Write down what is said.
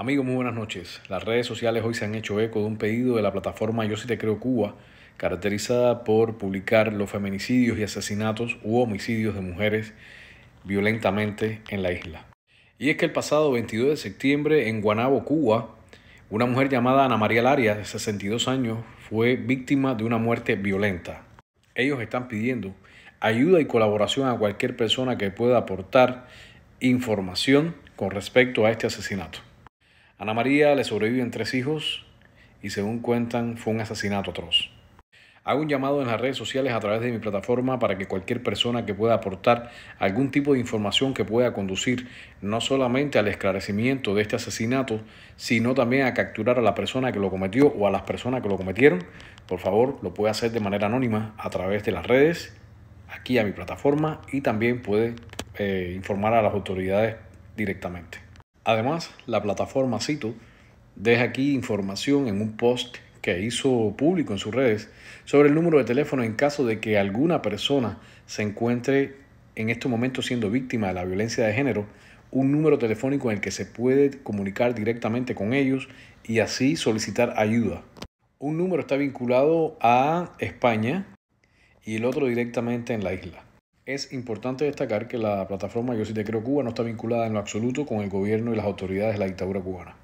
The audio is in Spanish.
Amigos, muy buenas noches. Las redes sociales hoy se han hecho eco de un pedido de la plataforma Yo Si Te Creo Cuba, caracterizada por publicar los feminicidios y asesinatos u homicidios de mujeres violentamente en la isla. Y es que el pasado 22 de septiembre en Guanabo, Cuba, una mujer llamada Ana María Laria, de 62 años, fue víctima de una muerte violenta. Ellos están pidiendo ayuda y colaboración a cualquier persona que pueda aportar información con respecto a este asesinato. Ana María le sobreviven tres hijos y según cuentan fue un asesinato atroz. Hago un llamado en las redes sociales a través de mi plataforma para que cualquier persona que pueda aportar algún tipo de información que pueda conducir no solamente al esclarecimiento de este asesinato, sino también a capturar a la persona que lo cometió o a las personas que lo cometieron, por favor lo puede hacer de manera anónima a través de las redes, aquí a mi plataforma y también puede eh, informar a las autoridades directamente. Además, la plataforma Cito deja aquí información en un post que hizo público en sus redes sobre el número de teléfono en caso de que alguna persona se encuentre en este momento siendo víctima de la violencia de género, un número telefónico en el que se puede comunicar directamente con ellos y así solicitar ayuda. Un número está vinculado a España y el otro directamente en la isla. Es importante destacar que la plataforma Yo sí te creo Cuba no está vinculada en lo absoluto con el gobierno y las autoridades de la dictadura cubana.